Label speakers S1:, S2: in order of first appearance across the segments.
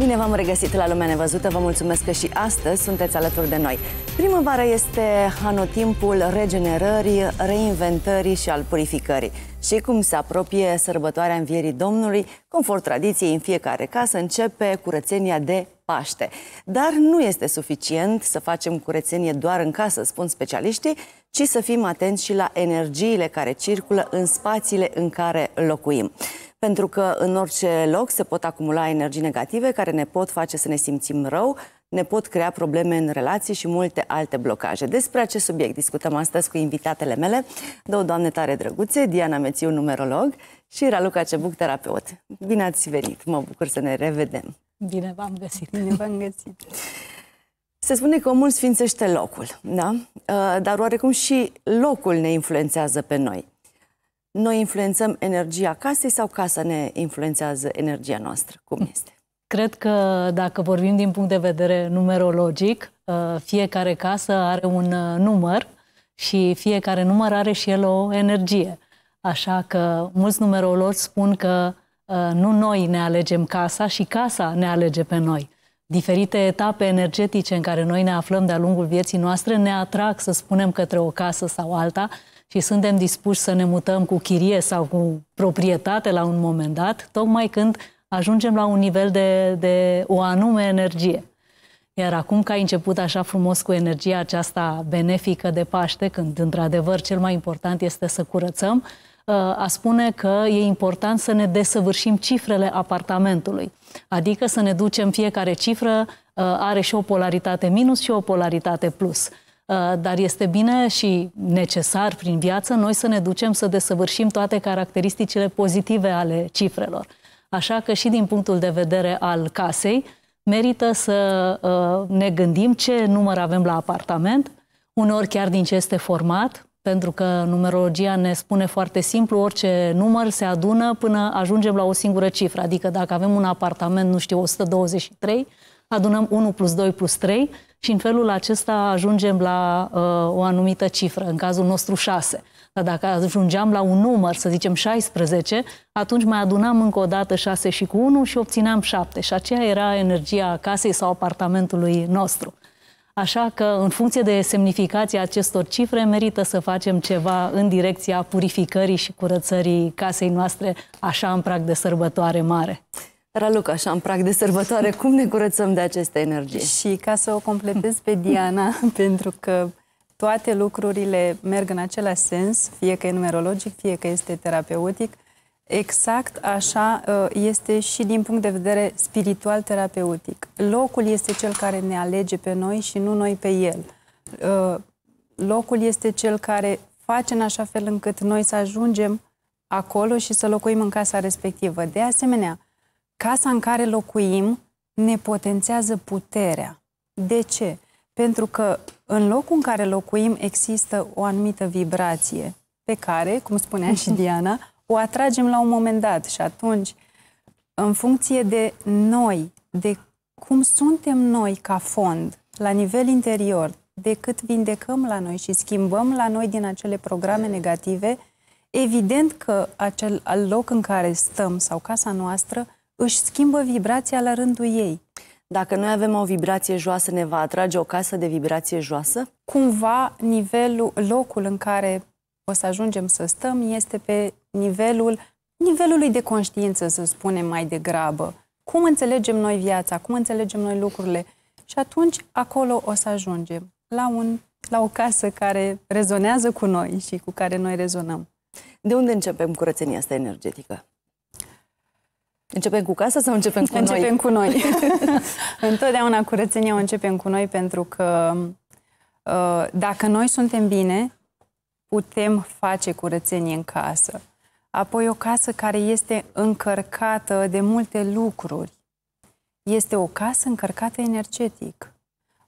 S1: Bine v-am regăsit la Lumea Nevăzută, vă mulțumesc că și astăzi sunteți alături de noi. Primăvara este anotimpul regenerării, reinventării și al purificării. Și cum se apropie sărbătoarea Învierii Domnului, conform tradiției, în fiecare casă începe curățenia de Paște. Dar nu este suficient să facem curățenie doar în casă, spun specialiștii, ci să fim atenți și la energiile care circulă în spațiile în care locuim. Pentru că în orice loc se pot acumula energii negative care ne pot face să ne simțim rău, ne pot crea probleme în relații și multe alte blocaje. Despre acest subiect discutăm astăzi cu invitatele mele, două doamne tare drăguțe, Diana Mețiu, numerolog, și Raluca Cebuc, terapeut. Bine ați venit, mă bucur să ne revedem!
S2: Bine v-am găsit. Bine v-am găsit.
S1: Se spune că omul sfințește locul, da? Uh, dar oarecum și locul ne influențează pe noi. Noi influențăm energia casei sau casa ne influențează energia noastră? Cum este?
S2: Cred că dacă vorbim din punct de vedere numerologic, uh, fiecare casă are un uh, număr și fiecare număr are și el o energie. Așa că mulți numerologi spun că Uh, nu noi ne alegem casa și casa ne alege pe noi. Diferite etape energetice în care noi ne aflăm de-a lungul vieții noastre ne atrag, să spunem, către o casă sau alta și suntem dispuși să ne mutăm cu chirie sau cu proprietate la un moment dat, tocmai când ajungem la un nivel de, de o anume energie. Iar acum că ai început așa frumos cu energia aceasta benefică de Paște, când într-adevăr cel mai important este să curățăm, uh, Uh, a spune că e important să ne desăvârșim cifrele apartamentului. Adică să ne ducem fiecare cifră uh, are și o polaritate minus și o polaritate plus uh, dar este bine și necesar prin viață noi să ne ducem să desăvârșim toate caracteristicile pozitive ale cifrelor. Așa că și din punctul de vedere al casei, merită să ne gândim ce număr avem la apartament, uneori chiar din ce este format, pentru că numerologia ne spune foarte simplu, orice număr se adună până ajungem la o singură cifră. Adică dacă avem un apartament, nu știu, 123, adunăm 1 plus 2 plus 3 și în felul acesta ajungem la uh, o anumită cifră, în cazul nostru 6. Dar dacă ajungeam la un număr, să zicem 16, atunci mai adunam încă o dată 6 și cu 1 și obțineam 7. Și aceea era energia casei sau apartamentului nostru. Așa că, în funcție de semnificația acestor cifre, merită să facem ceva în direcția purificării și curățării casei noastre, așa în prag de sărbătoare mare.
S1: Raluca, așa, în prag
S2: de sărbătoare, cum ne curățăm de aceste energie? Și ca să o completez pe Diana, pentru că
S3: toate lucrurile merg în același sens, fie că e numerologic, fie că este terapeutic, uh, Exact așa uh, este și din punct de vedere spiritual terapeutic. Locul este cel care ne alege pe noi și nu noi pe el. Uh, locul este cel care face în așa fel încât noi să ajungem acolo și să locuim în casa respectivă. De asemenea, casa în care locuim ne potențează puterea. De ce? Pentru că în locul în care locuim există o anumită vibrație pe care, cum spunea și Diana, o atragem la un moment dat și atunci, în funcție de noi, de cum suntem noi ca fond, la nivel interior, de cât vindecăm la noi și schimbăm la noi din acele programe negative, evident că acel loc în care stăm sau casa noastră își schimbă vibrația la rândul ei.
S1: Dacă noi avem o vibrație joasă, ne va atrage o casă de vibrație joasă?
S3: Cumva nivelul, locul în care o să ajungem să stăm este pe nivelul nivelului de conștiință, să spunem mai degrabă. Cum înțelegem noi viața, cum înțelegem noi lucrurile. Și atunci acolo o să ajungem, la, un, la o casă care rezonează cu noi și cu care noi rezonăm. De unde începem curățenia
S1: asta energetică?
S3: Începem cu casa sau începem cu începem noi? Începem cu noi. Întotdeauna curățenia o începem cu noi pentru că uh, dacă noi suntem bine, putem face curățenie în casă. Apoi o casă care este încărcată de multe lucruri. Este o casă încărcată energetic.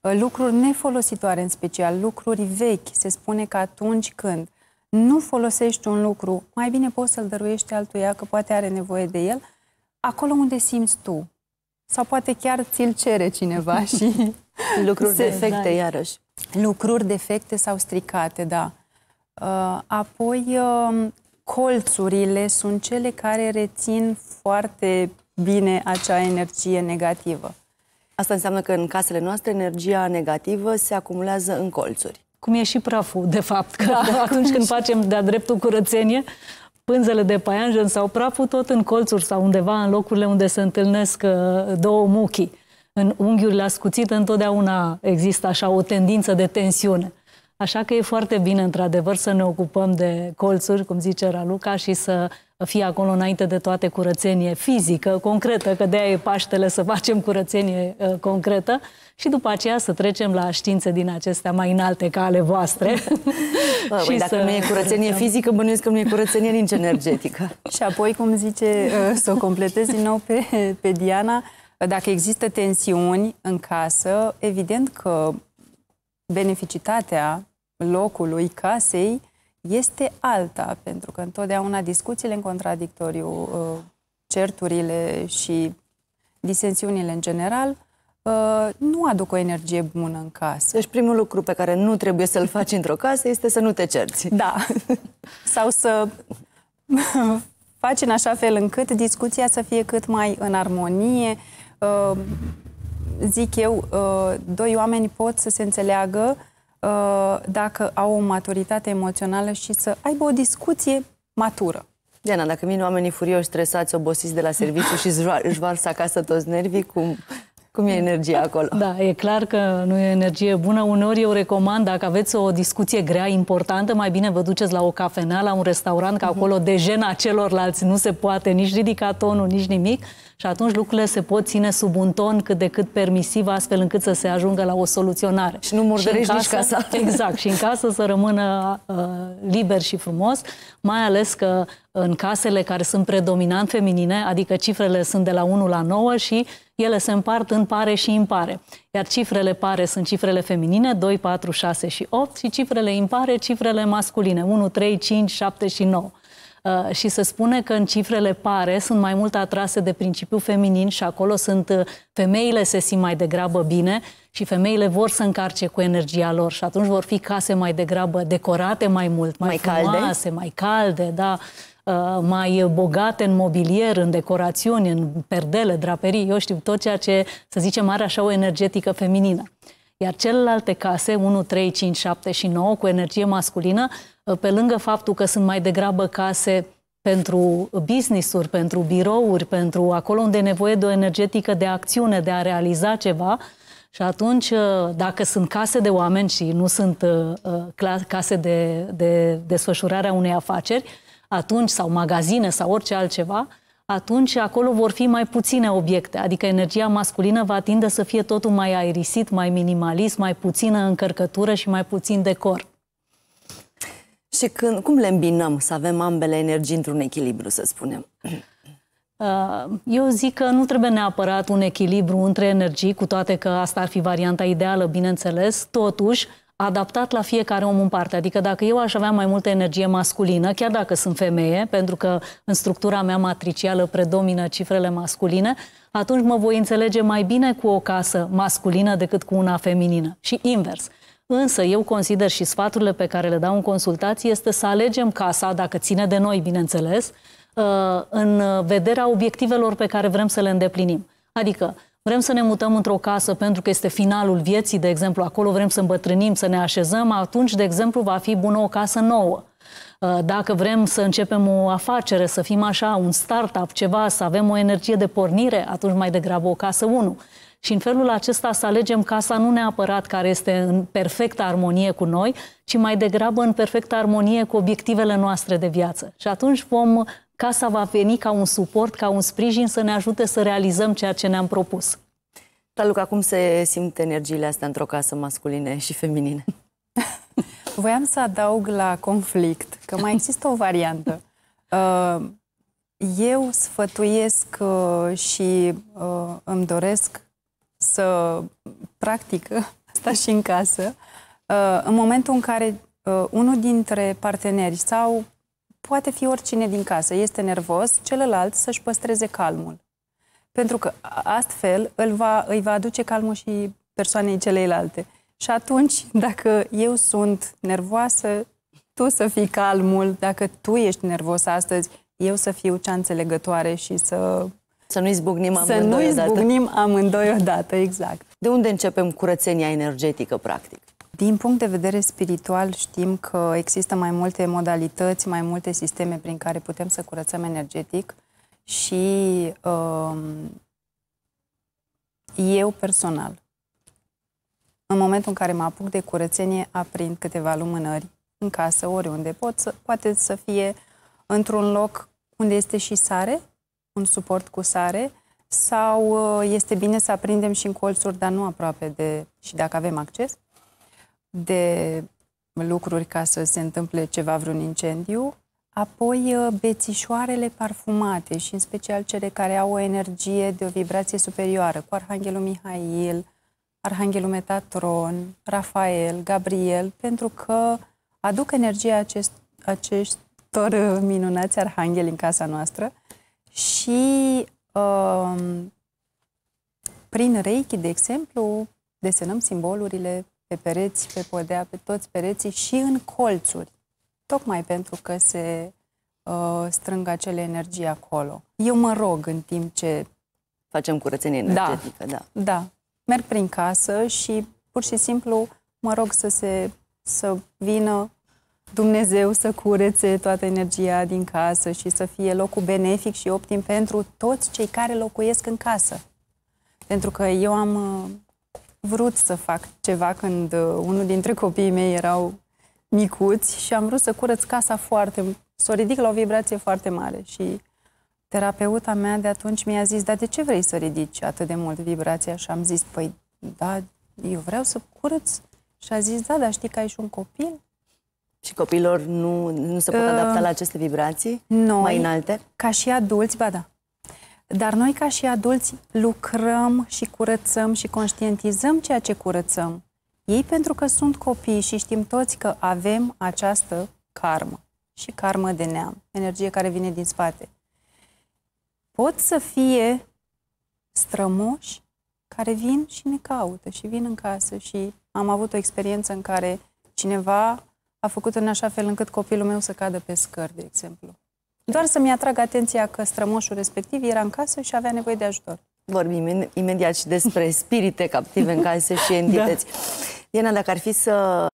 S3: Lucruri nefolositoare, în special lucruri vechi. Se spune că atunci când nu folosești un lucru, mai bine poți să-l dăruiești altuia, că poate are nevoie de el, acolo unde simți tu. Sau poate chiar ți-l cere cineva și... lucruri se... defecte, da. iarăși. Lucruri defecte sau stricate, da. Uh, apoi, uh, colțurile sunt cele care rețin foarte bine acea energie negativă.
S1: Asta înseamnă că în casele noastre energia negativă se acumulează în colțuri.
S2: Cum e și praful, de fapt, că da, atunci când facem de-a dreptul curățenie, pânzele de paianjen sau praful tot în colțuri sau undeva în locurile unde se întâlnesc uh, două muchii. În unghiurile ascuțite întotdeauna există așa o tendință de tensiune. Așa că e foarte bine, într-adevăr, să ne ocupăm de colțuri, cum zice Raluca, și să fie acolo înainte de toate curățenie fizică, concretă, că de-aia e Paștele să facem curățenie uh, concretă și după aceea să trecem la științe din acestea mai înalte ca ale voastre.
S3: Bă, și păi dacă să... nu e curățenie
S2: fizică, bănuiesc că nu e curățenie nici energetică.
S3: și apoi, cum zice, ă, să o completez din nou pe, pe Diana, dacă există tensiuni în casă, evident că beneficitatea locului casei este alta, pentru că întotdeauna discuțiile în contradictoriu, uh, certurile și disensiunile în general, uh, nu aduc o energie bună în casă. Deci primul lucru pe care nu trebuie să-l
S1: faci într-o casă este să nu te cerți. Da.
S3: Sau să faci în așa fel încât discuția să fie cât mai în armonie. Uh, zic eu, doi oameni pot să se înțeleagă Uh, dacă au o maturitate emoțională și să aibă o discuție matură. Diana,
S1: dacă vin oamenii furioși, stresați, obosiți de la serviciu și își varsă acasă toți nervii, cum,
S2: cum e energia da, acolo? Da, e clar că nu e energie bună. Uneori eu recomand, dacă aveți o discuție grea, importantă, mai bine vă duceți la o cafenea, la un restaurant, că mhm. acolo de jena celorlalți nu se poate nici ridica tonul, nici nimic. Și atunci lucrurile se pot ține sub un ton cât de cât permisiv, astfel încât să se ajungă la o soluționare. Și nu murdărești nici casa. Exact, și în casă să rămână uh, liber și frumos, mai ales că în casele care sunt predominant feminine, adică cifrele sunt de la 1 la 9 și ele se împart în pare și impare. Iar cifrele pare sunt cifrele feminine, 2, 4, 6 și 8 și cifrele impare, cifrele masculine, 1, 3, 5, 7 și 9. Uh, și se spune că în cifrele pare sunt mai mult atrase de principiul feminin și acolo sunt uh, femeile se simt mai degrabă bine și femeile vor să încarce cu energia lor și atunci vor fi case mai degrabă decorate mai mult, mai, mai frumoase, calde. mai calde, da. Uh, mai bogate în mobilier, în decorațiuni, în perdele, draperii, eu știu, tot ceea ce, să zicem, are așa o energetică feminină. Iar celelalte case, 1, 3, 5, 7 și 9, cu energie masculină, uh, pe lângă faptul că sunt mai degrabă case pentru business-uri, pentru birouri, pentru acolo unde e nevoie de o energetică de acțiune, de a realiza ceva, și atunci, uh, dacă sunt case de oameni și nu sunt case de, de desfășurarea unei afaceri, atunci, sau magazine, sau orice altceva, atunci acolo vor fi mai puține obiecte, adică energia masculină va tinde să fie totul mai aerisit, mai minimalist, mai puțină încărcătură și mai puțin decor.
S1: Și când, cum le îmbinăm să avem ambele energii într-un echilibru, să spunem?
S2: Uh, eu zic că nu trebuie neapărat un echilibru între energii, cu toate că asta ar fi varianta ideală, bineînțeles. Totuși, adaptat la fiecare om în parte. Adică dacă eu aș avea mai multă energie masculină, chiar dacă sunt femeie, pentru că în structura mea matricială predomină cifrele masculine, atunci mă voi înțelege mai bine cu o casă masculină decât cu una feminină. Și invers. Însă eu consider și sfaturile pe care le dau în consultații este să alegem casa, dacă ține de noi, bineînțeles, uh, în vederea obiectivelor pe care vrem să le îndeplinim. Adică, Vrem să ne mutăm într-o casă pentru că este finalul vieții, de exemplu, acolo vrem să îmbătrânim, să ne așezăm, atunci, de exemplu, va fi bună o casă nouă. Uh, dacă vrem să începem o afacere, să fim așa, un startup, ceva, să avem o energie de pornire, atunci mai degrabă o casă 1. Și în felul acesta să alegem casa nu neapărat care este în perfectă armonie cu noi, ci mai degrabă în perfectă armonie cu obiectivele noastre de viață. Și atunci vom casa va veni ca un suport, ca un sprijin să ne ajute să realizăm ceea ce ne-am propus.
S1: Taluca, cum se simt energiile astea într-o casă masculine și feminine?
S3: Voiam să adaug la conflict că mai există o variantă. Uh, eu sfătuiesc uh, și uh, îmi doresc să practic asta și în casă, în momentul în care unul dintre parteneri sau poate fi oricine din casă, este nervos, celălalt să-și păstreze calmul. Pentru că astfel îl va, îi va aduce calmul și persoanei celeilalte. Și atunci, dacă eu sunt nervoasă, tu să fii calmul, dacă tu ești nervos astăzi, eu să fiu cea înțelegătoare și să... Să nu izbucnim amândoi Să nu izbucnim zbucnim amândoi
S1: odată, exact. De unde începem curățenia energetică, practic?
S3: Din punct de vedere spiritual știm că există mai multe modalități, mai multe sisteme prin care putem să curățăm energetic și um, eu personal, în momentul în care mă apuc de curățenie, aprind câteva lumânări în casă, oriunde pot să, poate să fie într-un loc unde este și sare, un suport cu sare, sau uh, este bine să aprindem și în colțuri, dar nu aproape de, și dacă avem acces, de lucruri ca să se întâmple ceva, vreun incendiu. Apoi uh, bețișoarele parfumate și în special cele care au o energie de o vibrație superioară, cu Arhanghelul Mihail, Arhanghelul Metatron, Rafael, Gabriel, pentru că aduc energia acest, acestor uh, minunați arhangheli în casa noastră și um, prin Reiki, de exemplu, desenăm simbolurile pe pereți, pe podea, pe toți pereții și în colțuri, tocmai pentru că se uh, strâng acele energii acolo. Eu mă rog în timp ce... Facem curățenie da. energetică, da. Da, da. merg prin casă și pur și simplu mă rog să, se, să vină Dumnezeu să curețe toată energia din casă și să fie locul benefic și optim pentru toți cei care locuiesc în casă. Pentru că eu am uh, vrut să fac ceva când uh, unul dintre copiii mei erau micuți și am vrut să curăț casa foarte, să o ridic la o vibrație foarte mare și terapeuta mea de atunci mi-a zis, dar de ce vrei să ridici atât de mult vibrația? Și am zis, păi da, eu vreau să curăț. Și a zis, da, dar știi că ai și un copil?
S1: Și copiilor nu, nu se pot uh, adapta uh, la
S3: aceste vibrații? Noi, mai înalte? Ca și adulți, ba da. Dar noi, ca și adulți, lucrăm și curățăm și conștientizăm ceea ce curățăm. Ei, pentru că sunt copii și știm toți că avem această karmă și karmă de neam, energie care vine din spate. Pot să fie strămoși care vin și ne caută și vin în casă și am avut o experiență în care cineva a făcut în așa fel încât copilul meu să cadă pe scări, de exemplu. Doar să-mi atrag atenția că strămoșul respectiv era în casă și avea nevoie de ajutor. Vorbim imediat și despre
S1: spirite captive în case și da. entități. da. Diana, dacă ar fi să